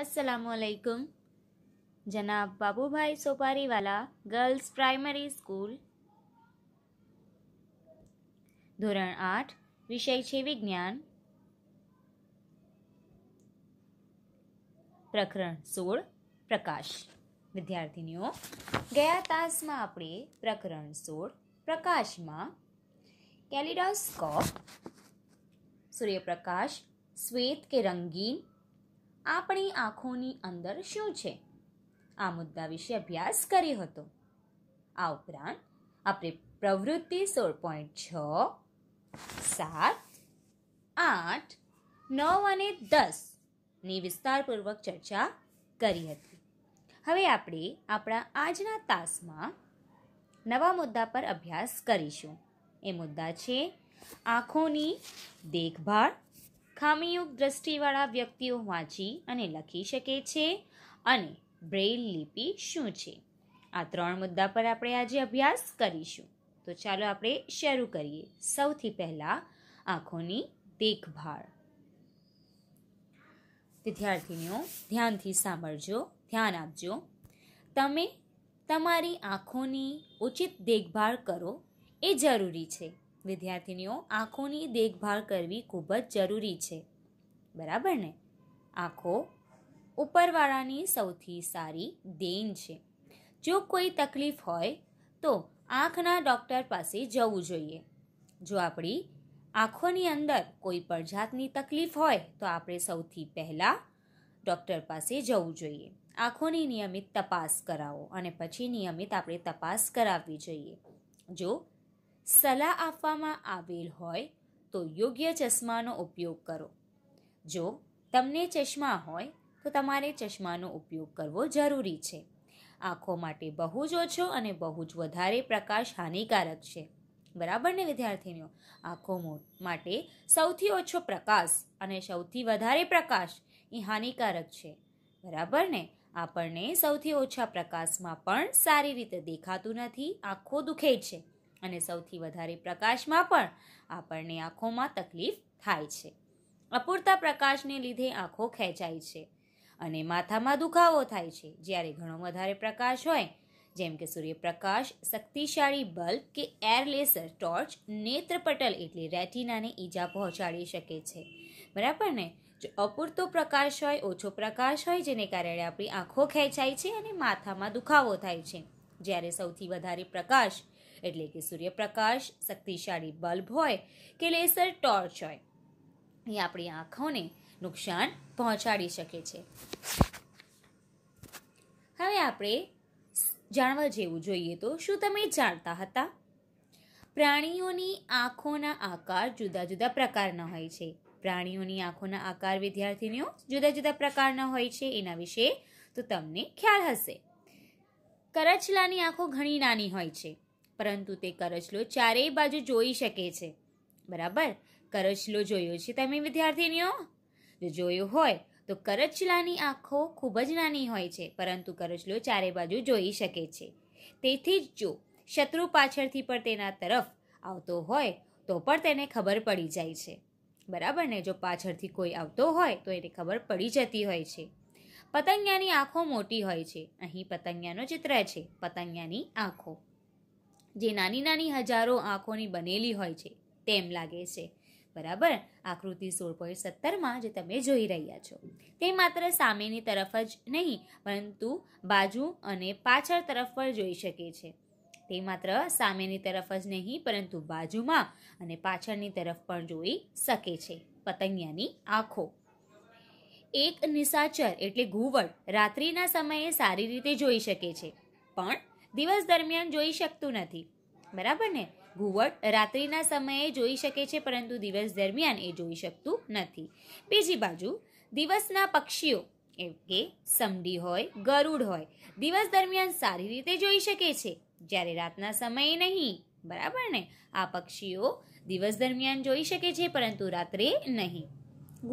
असलकुम जनाब Babubhai Sopariwala girls primary school ધોરણ આઠ વિષય છે વિજ્ઞાન પ્રકરણ સોળ પ્રકાશ વિદ્યાર્થીનીઓ ગયા તાસમાં આપણે પ્રકરણ સોળ પ્રકાશમાં કેલિડોસ્કોપ સૂર્યપ્રકાશ શ્વેત કે રંગીન આપણી આંખોની અંદર શું છે આ મુદ્દા વિશે અભ્યાસ કર્યો હતો આ ઉપરાંત આપણે પ્રવૃત્તિ સોળ પોઈન્ટ છ સાત આઠ નવ અને દસની વિસ્તારપૂર્વક ચર્ચા કરી હતી હવે આપણે આપણા આજના તાસમાં નવા મુદ્દા પર અભ્યાસ કરીશું એ મુદ્દા છે આંખોની દેખભાળ ખામીયુક્ત દ્રષ્ટિવાળા વ્યક્તિઓ વાંચી અને લખી શકે છે અને બ્રેઇલ લિપિ શું છે આ ત્રણ મુદ્દા પર આપણે આજે અભ્યાસ કરીશું તો ચાલો આપણે શરૂ કરીએ સૌથી પહેલાં આંખોની દેખભાળ વિદ્યાર્થીનીઓ ધ્યાનથી સાંભળજો ધ્યાન આપજો તમે તમારી આંખોની ઉચિત દેખભાળ કરો એ જરૂરી છે વિદ્યાર્થીનીઓ આંખોની દેખભાળ કરવી ખૂબ જ જરૂરી છે બરાબર ને આંખો ઉપરવાળાની સૌથી સારી દેન છે જો કોઈ તકલીફ હોય તો આંખના ડૉક્ટર પાસે જવું જોઈએ જો આપણી આંખોની અંદર કોઈ પણ જાતની તકલીફ હોય તો આપણે સૌથી પહેલાં ડૉક્ટર પાસે જવું જોઈએ આંખોની નિયમિત તપાસ કરાવો અને પછી નિયમિત આપણે તપાસ કરાવવી જોઈએ જો સલાહ આપવામાં આવેલ હોય તો યોગ્ય ચશ્માનો ઉપયોગ કરો જો તમને ચશ્મા હોય તો તમારે ચશ્માનો ઉપયોગ કરવો જરૂરી છે આંખો માટે બહુ જ ઓછો અને બહુ જ વધારે પ્રકાશ હાનિકારક છે બરાબર ને વિદ્યાર્થીનીઓ આંખો માટે સૌથી ઓછો પ્રકાશ અને સૌથી વધારે પ્રકાશ એ હાનિકારક છે બરાબર ને આપણને સૌથી ઓછા પ્રકાશમાં પણ સારી રીતે દેખાતું નથી આંખો દુખે છે અને સૌથી વધારે પ્રકાશમાં પણ આપણને આંખોમાં તકલીફ થાય છે અપૂરતા પ્રકાશને લીધે આંખો ખેંચાય છે અને માથામાં દુખાવો થાય છે જ્યારે ઘણો વધારે પ્રકાશ હોય જેમ કે સૂર્યપ્રકાશ શક્તિશાળી બલ્બ કે એરલેસર ટોર્ચ નેત્રપટલ એટલે રેટિનાને ઈજા પહોંચાડી શકે છે બરાબર ને જો અપૂરતો પ્રકાશ હોય ઓછો પ્રકાશ હોય જેને કારણે આપણી આંખો ખેંચાય છે અને માથામાં દુખાવો થાય છે જ્યારે સૌથી વધારે પ્રકાશ એટલે કે સૂર્યપ્રકાશ શક્તિશાળી બલ્બ હોય કે લેસર ટોર્ચ હોય એ આપણી આંખોને નુકસાન પહોંચાડી શકે છે હવે આપણે જાણવા જેવું જોઈએ તો શું તમે જાણતા હતા પ્રાણીઓની આંખોના આકાર જુદા જુદા પ્રકારના હોય છે પ્રાણીઓની આંખોના આકાર વિદ્યાર્થીનીઓ જુદા જુદા પ્રકારના હોય છે એના વિશે તો તમને ખ્યાલ હશે કરચલાની આંખો ઘણી નાની હોય છે પરંતુ તે કરચલો ચારેય બાજુ જોઈ શકે છે બરાબર કરચલો જોયો છે તમે વિદ્યાર્થીનીઓ જો જોયો હોય તો કરચલાની આંખો ખૂબ જ નાની હોય છે પરંતુ કરચલો ચારે બાજુ જોઈ શકે છે તેથી જ જો શત્રુ પાછળથી પણ તેના તરફ આવતો હોય તો પણ તેને ખબર પડી જાય છે બરાબર ને જો પાછળથી કોઈ આવતો હોય તો એને ખબર પડી જતી હોય છે પતંગિયાની આંખો મોટી હોય છે અહીં પતંગિયાનું ચિત્ર છે પતંગિયાની આંખો જે નાની નાની હજારો આંખોની બનેલી હોય છે તેમ લાગે છે બરાબર આકૃતિ સોળ પોઈન્ટ સત્તરમાં જે તમે જોઈ રહ્યા છો તે માત્ર સામેની તરફ જ નહીં પરંતુ બાજુ અને પાછળ તરફ પણ જોઈ શકે છે તે માત્ર સામેની તરફ જ નહીં પરંતુ બાજુમાં અને પાછળની તરફ પણ જોઈ શકે છે પતંગિયાની આંખો એક નિશાચર એટલે ઘુવડ રાત્રિના સમયે સારી રીતે જોઈ શકે છે પણ દિવસ દરમિયાન જોઈ શકતું નથી બરાબર ને ઘુવડ રાત્રિના સમયે જોઈ શકે છે પરંતુ દિવસ દરમિયાન એ જોઈ શકતું નથી બીજી બાજુ દિવસના પક્ષીઓ એમ કે સમડી હોય ગરુડ હોય દિવસ દરમિયાન સારી રીતે જોઈ શકે છે જ્યારે રાતના સમયે નહીં બરાબર ને આ પક્ષીઓ દિવસ દરમિયાન જોઈ શકે છે પરંતુ રાત્રે નહીં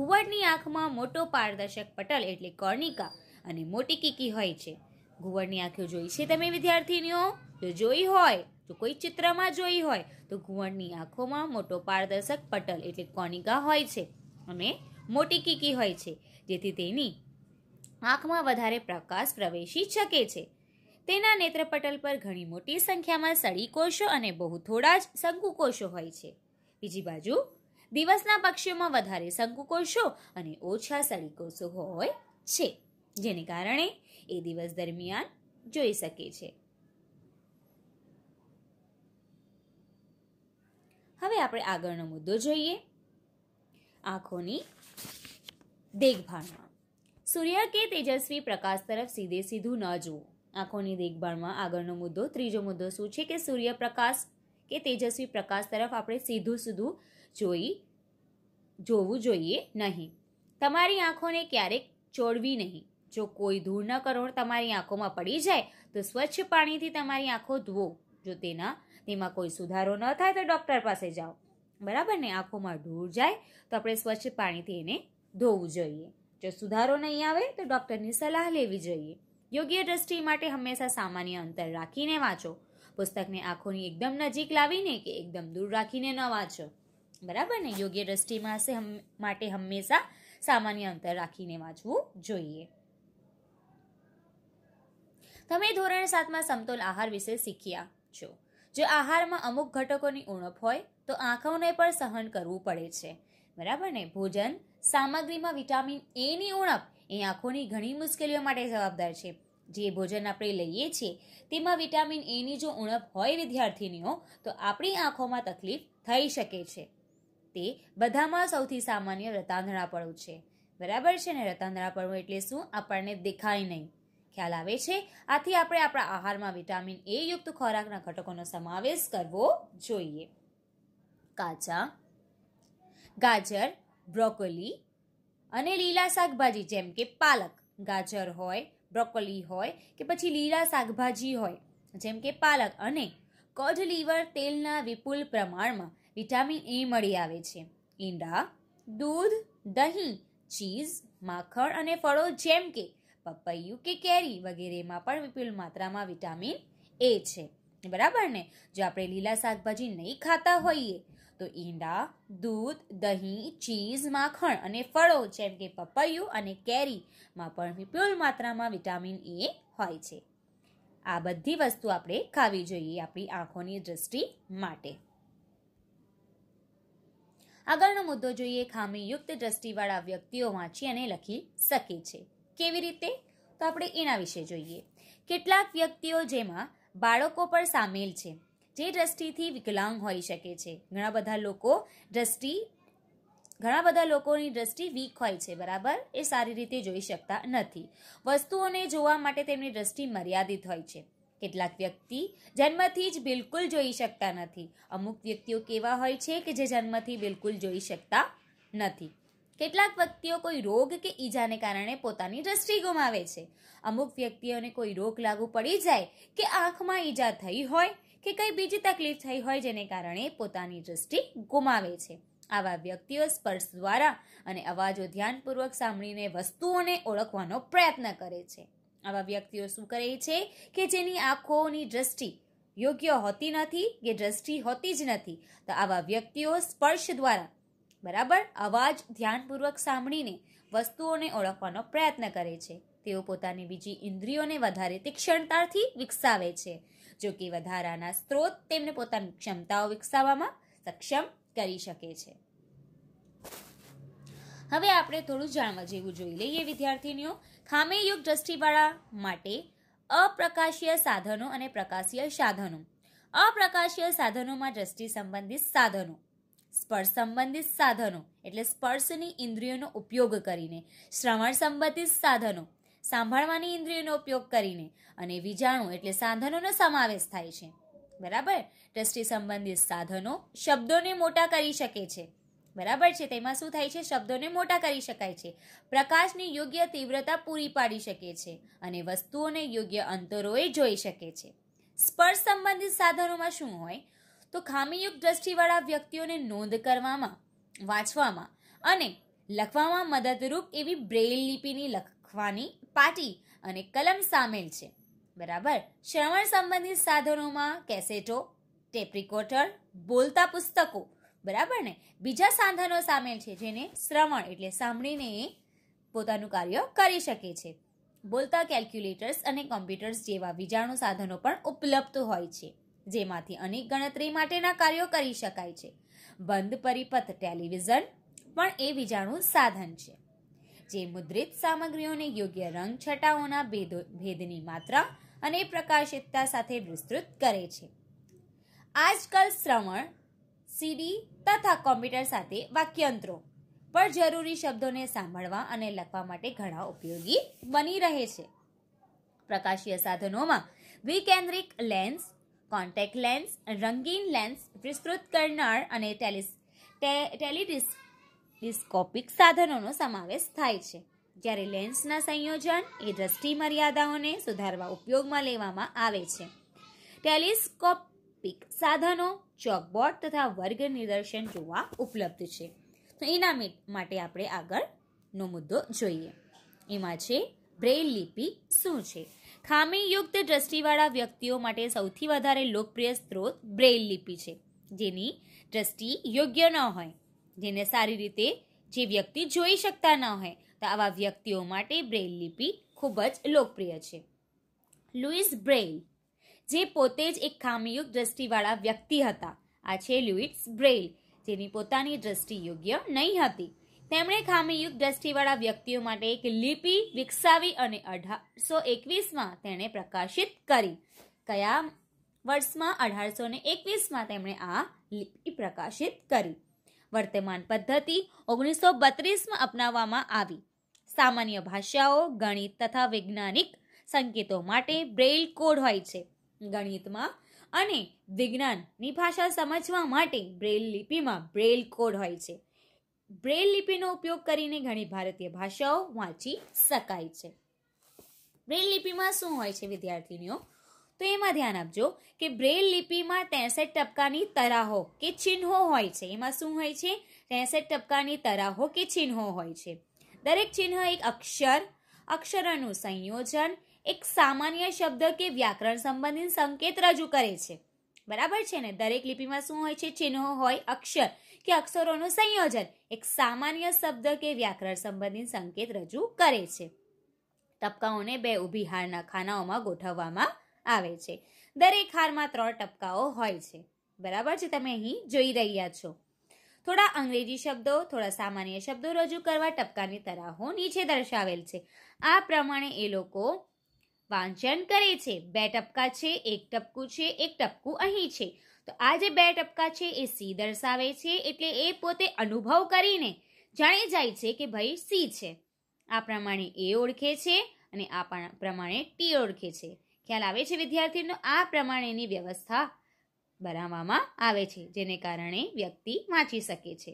ઘુવડની આંખમાં મોટો પારદર્શક પટલ એટલે કર્ણિકા અને મોટી કીકી હોય છે ઘુવડની આંખો જોઈ છે તમે વિદ્યાર્થીનીઓ જો જોઈ હોય જો કોઈ ચિત્રમાં જોઈ હોય તો ઘુવડની આંખોમાં મોટો પારદર્શક પટલ એટલે કોનિકા હોય છે અને મોટી કીકી હોય છે જેથી તેની આંખમાં વધારે પ્રકાશ પ્રવેશી શકે છે તેના નેત્રપટલ પર ઘણી મોટી સંખ્યામાં સળી કોષો અને બહુ થોડા જ શંકુકોષો હોય છે બીજી બાજુ દિવસના પક્ષીઓમાં વધારે શંકુકોષો અને ઓછા સળી કોષો હોય છે જેને કારણે એ દિવસ દરમિયાન જોઈ શકે છે હવે આપણે આગળનો મુદ્દો જોઈએ આંખોની દેખભાળમાં સૂર્ય કે તેજસ્વી પ્રકાશ તરફ સીધે સીધું ન જુઓ આંખોની દેખભાળમાં આગળનો મુદ્દો ત્રીજો મુદ્દો શું છે કે સૂર્યપ્રકાશ કે તેજસ્વી પ્રકાશ તરફ આપણે સીધું સીધું જોઈ જોવું જોઈએ નહીં તમારી આંખોને ક્યારેક ચોડવી નહીં જો કોઈ ધૂળના કરોણ તમારી આંખોમાં પડી જાય તો સ્વચ્છ પાણીથી તમારી આંખો ધુઓ જો તેના તેમાં કોઈ સુધારો ન થાય તો ડૉક્ટર પાસે જાઓ બરાબર ને આંખોમાં ધૂળ જાય તો આપણે સ્વચ્છ પાણીથી એને ધોવું જોઈએ જો સુધારો નહીં આવે તો ડૉક્ટરની સલાહ લેવી જોઈએ યોગ્ય દ્રષ્ટિ માટે હંમેશા સામાન્ય અંતર રાખીને વાંચો પુસ્તકને આંખોની એકદમ નજીક લાવીને કે એકદમ દૂર રાખીને ન વાંચો બરાબર ને યોગ્ય દ્રષ્ટિ માટે હંમેશા સામાન્ય અંતર રાખીને વાંચવું જોઈએ તમે ધોરણ સાતમાં સમતોલ આહાર વિશે શીખ્યા છો જો આહારમાં અમુક ઘટકોની ઉણપ હોય તો આંખોને પણ સહન કરવું પડે છે બરાબર ને ભોજન સામગ્રીમાં વિટામિન એની ઉણપ એ આંખોની ઘણી મુશ્કેલીઓ માટે જવાબદાર છે જે ભોજન આપણે લઈએ છીએ તેમાં વિટામિન એની જો ઉણપ હોય વિદ્યાર્થીનીઓ તો આપણી આંખોમાં તકલીફ થઈ શકે છે તે બધામાં સૌથી સામાન્ય રતાંધળાપણું છે બરાબર છે ને રતાંધળાપણું એટલે શું આપણને દેખાય નહીં ખ્યાલ આવે છે આથી આપણે આપણા આહારમાં વિટામિન એ યુક્ત ખોરાકના ઘટકોનો સમાવેશ કરવો જોઈએ કાચા ગાજર બ્રોકોલી અને લીલા શાકભાજી જેમ કે પાલક ગાજર હોય બ્રોકોલી હોય કે પછી લીલા શાકભાજી હોય જેમ કે પાલક અને કઢ લીવર તેલના વિપુલ પ્રમાણમાં વિટામિન એ મળી આવે છે ઈંડા દૂધ દહીં ચીઝ માખણ અને ફળો જેમ કે પપૈયું કે કેરી વગેરેમાં પણ વિપુલ માત્રામાં વિટામિન એ છે બરાબર ને જો આપણે લીલા શાકભાજી નહીં ખાતા હોઈએ તો ઈંડા દૂધ દહીં ચીઝ માખણ અને ફળો જેમ કે પપૈયું અને કેરીમાં પણ વિપુલ માત્રામાં વિટામિન એ હોય છે આ બધી વસ્તુ આપણે ખાવી જોઈએ આપણી આંખોની દ્રષ્ટિ માટે આગળનો મુદ્દો જોઈએ ખામીયુક્ત દ્રષ્ટિવાળા વ્યક્તિઓ વાંચી અને લખી શકે છે કેવી રીતે તો આપણે એના વિશે જોઈએ કેટલાક વ્યક્તિઓ જેમાં બાળકો પણ સામેલ છે જે દ્રષ્ટિથી વિકલાંગ હોઈ શકે છે ઘણા બધા લોકો દ્રષ્ટિ ઘણા બધા લોકોની દ્રષ્ટિ વીક હોય છે બરાબર એ સારી રીતે જોઈ શકતા નથી વસ્તુઓને જોવા માટે તેમની દ્રષ્ટિ મર્યાદિત હોય છે કેટલાક વ્યક્તિ જન્મથી જ બિલકુલ જોઈ શકતા નથી અમુક વ્યક્તિઓ કેવા હોય છે કે જે જન્મથી બિલકુલ જોઈ શકતા નથી કેટલાક વ્યક્તિઓ કોઈ રોગ કે ઈજાને કારણે પોતાની દ્રષ્ટિ ગુમાવે છે અમુક વ્યક્તિઓને કોઈ રોગ લાગુ પડી જાય કે આંખમાં ઈજા થઈ હોય કે કંઈ બીજી તકલીફ થઈ હોય જેને કારણે પોતાની દ્રષ્ટિ ગુમાવે છે આવા વ્યક્તિઓ સ્પર્શ દ્વારા અને અવાજો ધ્યાનપૂર્વક સાંભળીને વસ્તુઓને ઓળખવાનો પ્રયત્ન કરે છે આવા વ્યક્તિઓ શું કરે છે કે જેની આંખોની દ્રષ્ટિ યોગ્ય હોતી નથી કે દ્રષ્ટિ હોતી જ નથી તો આવા વ્યક્તિઓ સ્પર્શ દ્વારા બરાબર અવાજ ધ્યાનપૂર્વક સાંભળીને વસ્તુઓને ઓળખવાનો પ્રયત્ન કરે છે તેઓ પોતાની બીજી ઇન્દ્રિયોને વધારે તીક્ષણતાથી વિકસાવે છે જો કે વધારાના સ્ત્રોત તેમને પોતાની ક્ષમતાઓ વિકસાવવામાં સક્ષમ કરી શકે છે હવે આપણે થોડું જાણવા જેવું જોઈ લઈએ વિદ્યાર્થીનીઓ ખામીયુગ દ્રષ્ટિવાળા માટે અપ્રકાશીય સાધનો અને પ્રકાશીય સાધનો અપ્રકાશીય સાધનોમાં દ્રષ્ટિ સંબંધિત સાધનો સ્પર્શ સંબંધિત સાધનો એટલે સ્પર્શની ઇન્દ્રિયોનો ઉપયોગ કરીને શ્રવણ સંબંધિત સાધનો સાંભળવાની ઇન્દ્રિયોનો ઉપયોગ કરીને અને વિજાણુ એટલે સાધનોનો સમાવેશ થાય છે બરાબર દ્રષ્ટિ સંબંધિત સાધનો શબ્દોને મોટા કરી શકે છે બરાબર છે તેમાં શું થાય છે શબ્દોને મોટા કરી શકાય છે પ્રકાશની યોગ્ય તીવ્રતા પૂરી પાડી શકે છે અને વસ્તુઓને યોગ્ય અંતરોએ જોઈ શકે છે સ્પર્શ સંબંધિત સાધનોમાં શું હોય તો ખામીયુક્ત દ્રષ્ટિવાળા વ્યક્તિઓને નોંધ કરવામાં વાંચવામાં અને લખવામાં મદદરૂપ એવી બ્રેઇલ લિપિની લખવાની પાટી અને કલમ સામેલ છે બરાબર શ્રવણ સંબંધિત સાધનોમાં કેસેટો ટેપ રિકોર્ડર બોલતા પુસ્તકો બરાબર ને બીજા સાધનો સામેલ છે જેને શ્રવણ એટલે સાંભળીને એ પોતાનું કાર્ય કરી શકે છે બોલતા કેલ્ક્યુલેટર્સ અને કોમ્પ્યુટર્સ જેવા બીજાણુ સાધનો પણ ઉપલબ્ધ હોય છે જેમાંથી અનેક ગણતરી માટેના કાર્યો કરી શકાય છે બંધ પરિપથ ટેલિવિઝન પણ એ બીજાનું સાધન છે જે મુદ્રિત સામગ્રીઓને યોગ્ય રંગ છટાઓના ભેદો ભેદની માત્રા અને પ્રકાશિતતા સાથે વિસ્તૃત કરે છે આજકાલ શ્રવણ સીડી તથા કોમ્પ્યુટર સાથે વાક્યંત્રો પણ જરૂરી શબ્દોને સાંભળવા અને લખવા માટે ઘણા ઉપયોગી બની રહે છે પ્રકાશીય સાધનોમાં વિકેન્દ્રિક લેન્સ કોન્ટેક લેન્સ રંગીન લેન્સ વિસ્તૃત કરનાર અને ટેલિસ ટેલિડિસ્કોપિક સાધનોનો સમાવેશ થાય છે જ્યારે લેન્સના સંયોજન એ દ્રષ્ટિ મર્યાદાઓને સુધારવા ઉપયોગમાં લેવામાં આવે છે ટેલિસ્કોપિક સાધનો ચોકબોર્ડ તથા વર્ગ નિદર્શન જોવા ઉપલબ્ધ છે તો એના માટે આપણે આગળનો મુદ્દો જોઈએ એમાં છે બ્રેઇલ લિપિ શું છે ખામીયુક્ત દ્રષ્ટિવાળા વ્યક્તિઓ માટે સૌથી વધારે લોકપ્રિય સ્ત્રોત બ્રેઇલ લિપિ છે જેની દ્રષ્ટિ યોગ્ય ન હોય જેને સારી રીતે જે વ્યક્તિ જોઈ શકતા ન હોય તો આવા વ્યક્તિઓ માટે બ્રેઇલ લિપિ ખૂબ જ લોકપ્રિય છે લુઇસ બ્રેઇલ જે પોતે જ એક ખામીયુક્ત દ્રષ્ટિવાળા વ્યક્તિ હતા આ છે લુઈસ બ્રેઇલ જેની પોતાની દ્રષ્ટિ યોગ્ય નહીં હતી તેમણે ખામીયુક્ત દ્રષ્ટિવાળા વ્યક્તિઓ માટે એક લિપિ વિકસાવી અને અઢારસો એકવીસમાં તેણે પ્રકાશિત કરી કયા વર્ષમાં અઢારસો ને એકવીસમાં તેમણે આ લિપિ પ્રકાશિત કરી વર્તમાન પદ્ધતિ ઓગણીસો બત્રીસમાં અપનાવવામાં આવી સામાન્ય ભાષાઓ ગણિત તથા વૈજ્ઞાનિક સંકેતો માટે બ્રેઇલ કોડ હોય છે ગણિતમાં અને વિજ્ઞાનની ભાષા સમજવા માટે બ્રેઇલ લિપિમાં બ્રેઇલ કોડ હોય છે બ્રેલ લિપિનો ઉપયોગ કરીને ઘણી ભારતીય ભાષાઓ વાંચી શકાય છે બ્રેલ લિપિમાં શું હોય છે વિદ્યાર્થીનીઓ તો એમાં ધ્યાન આપજો કે બ્રેલ લિપિમાં ત્રેસઠ ટપકાની તરાહો કે ચિહ્નો હોય છે એમાં શું હોય છે ત્રેસઠ ટપકાની તરાહો કે ચિહ્નો હોય છે દરેક ચિહ્ન એક અક્ષર અક્ષરોનું સંયોજન એક સામાન્ય શબ્દ કે વ્યાકરણ સંબંધિત સંકેત રજૂ કરે છે બરાબર છે ને દરેક લિપિમાં શું હોય છે ચિહ્નો હોય અક્ષર કે અક્ષરોનું સંયોજન એક સામાન્ય શબ્દ કે વ્યાકરણ સંબંધિત સંકેત રજૂ કરે છે ટપકાઓને બે ઊભી હારના ખાનાઓમાં ગોઠવવામાં આવે છે દરેક હારમાં ત્રણ ટપકાઓ હોય છે બરાબર છે તમે અહીં જોઈ રહ્યા છો થોડા અંગ્રેજી શબ્દો થોડા સામાન્ય શબ્દો રજૂ કરવા ટપકાની તરાહો નીચે દર્શાવેલ છે આ પ્રમાણે એ લોકો વાંચન કરે છે બે ટપકા છે એક ટપકું છે એક ટપકું અહીં છે તો આ જે બે ટપકા છે એ સી દર્શાવે છે એટલે એ પોતે અનુભવ કરીને જાણી જાય છે કે ભાઈ સી છે આ પ્રમાણે એ ઓળખે છે અને આ પ્રમાણે ટી ઓળખે છે ખ્યાલ આવે છે વિદ્યાર્થીનો આ પ્રમાણેની વ્યવસ્થા બનાવવામાં આવે છે જેને કારણે વ્યક્તિ વાંચી શકે છે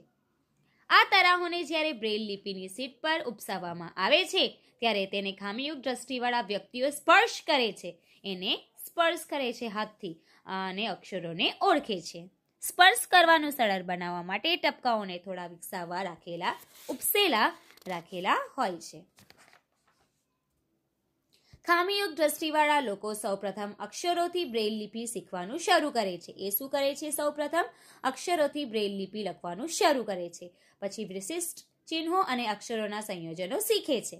આ તરાહોને જ્યારે બ્રેલ લિપિની સીટ પર ઉપસાવવામાં આવે છે ત્યારે તેને ખામીયુગ દ્રષ્ટિવાળા વ્યક્તિઓ સ્પર્શ કરે છે એને સ્પર્શ કરે છે હાથથી અને અક્ષરોને ઓળખે છે સ્પર્શ કરવાનું સરળ બનાવવા માટે ટપકાઓને થોડા વિકસાવવા રાખેલા ઉપસેલા રાખેલા હોય છે ખામીયુક્ત દ્રષ્ટિવાળા લોકો સૌપ્રથમ અક્ષરોથી બ્રેલ લિપિ શીખવાનું શરૂ કરે છે એ શું કરે છે સૌપ્રથમ અક્ષરોથી બ્રેલ લિપિ લખવાનું શરૂ કરે છે પછી વિશિષ્ટ ચિહ્નો અને અક્ષરોના સંયોજનો શીખે છે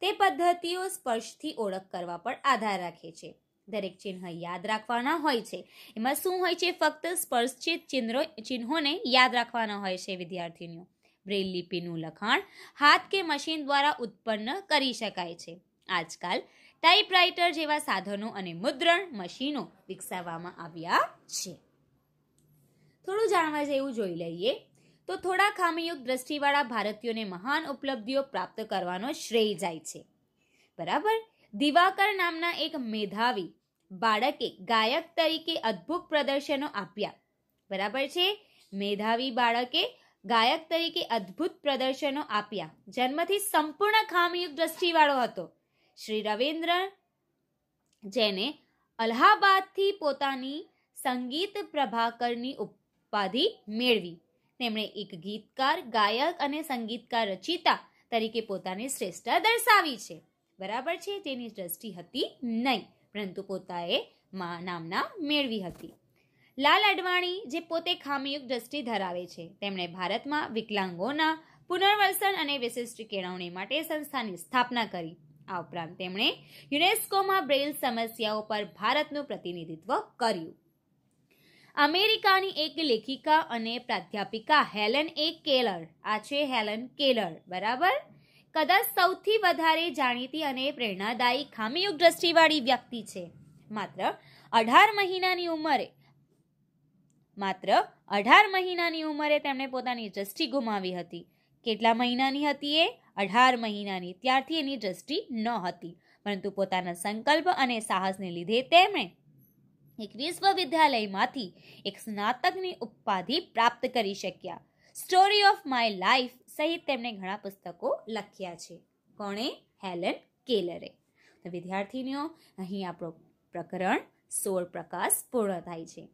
તે પદ્ધતિઓ સ્પર્શથી ઓળખ કરવા પર આધાર રાખે છે દરેક ચિહ્ન યાદ રાખવાના હોય છે એમાં શું હોય છે ફક્ત સ્પર્શિત ચિહ્નો ચિહ્નોને યાદ રાખવાના હોય છે વિદ્યાર્થીનીઓ બ્રેલ લિપિનું લખાણ હાથ કે મશીન દ્વારા ઉત્પન્ન કરી શકાય છે આજકાલ ટાઈપરાઇટર જેવા સાધનો અને મુદ્રણ મશીનો વિકસાવવામાં આવ્યા છે થોડું જાણવા જેવું જોઈ લઈએ તો થોડા ખામીયુક્ત દ્રષ્ટિવાળા ભારતીયોને મહાન ઉપલબ્ધિઓ પ્રાપ્ત કરવાનો શ્રેય જાય છે બરાબર દિવાકર નામના એક મેધાવી બાળકે ગાયક તરીકે અદ્ભુત પ્રદર્શનો આપ્યા બરાબર છે મેધાવી બાળકે ગાયક તરીકે અદ્ભુત પ્રદર્શનો આપ્યા જન્મથી સંપૂર્ણ ખામયુક્ત દ્રષ્ટિવાળો હતો શ્રી રવિન્દ્ર જેને અલ્હાબાદથી પોતાની સંગીત પ્રભાકરની ઉપાધિ મેળવી તેમણે એક ગીતકાર ગાયક અને સંગીતકાર રચિતા તરીકે પોતાની શ્રેષ્ઠતા દર્શાવી છે બરાબર છે તેની દ્રષ્ટિ હતી નહીં પરંતુ પોતાએ માં નામના મેળવી હતી લાલ અડવાણી જે પોતે ખામીયુક્ત દ્રષ્ટિ ધરાવે છે તેમણે ભારતમાં વિકલાંગોના પુનર્વસન અને વિશિષ્ટ કેળવણી માટે સંસ્થાની સ્થાપના કરી આ ઉપરાંત તેમણે યુનેસ્કોમાં બ્રેઇલ સમસ્યાઓ પર ભારતનું પ્રતિનિધિત્વ કર્યું અમેરિકાની એક લેખિકા અને પ્રાધ્યાપિકા હેલન એ કેલર આ છે હેલન કેલર બરાબર કદાચ સૌથી વધારે જાણીતી અને પ્રેરણાદાયી ખામીયુગ દ્રષ્ટિવાળી વ્યક્તિ છે માત્ર અઢાર મહિનાની ઉંમરે માત્ર અઢાર મહિનાની ઉંમરે તેમણે પોતાની દ્રષ્ટિ ગુમાવી હતી કેટલા મહિનાની હતી એ અઢાર મહિનાની ત્યારથી એની દ્રષ્ટિ ન હતી પરંતુ પોતાના સંકલ્પ અને સાહસને લીધે તેમણે એક વિશ્વવિદ્યાલયમાંથી એક સ્નાતકની ઉપાધિ પ્રાપ્ત કરી શક્યા સ્ટોરી ઓફ માય લાઈફ સહિત તેમણે ઘણા પુસ્તકો લખ્યા છે કોણે હેલન કેલરે તો વિદ્યાર્થીનીઓ અહીં આપણો પ્રકરણ સોળ પ્રકાશ પૂર્ણ થાય છે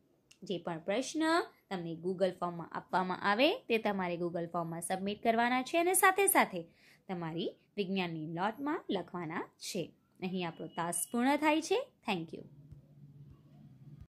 જે પણ પ્રશ્ન તમને ગૂગલ ફોર્મમાં આપવામાં આવે તે તમારે ગૂગલ ફોર્મમાં સબમિટ કરવાના છે અને સાથે સાથે તમારી વિજ્ઞાનની લોટમાં લખવાના છે અહીં આપણો તાસ પૂર્ણ થાય છે થેન્ક યુ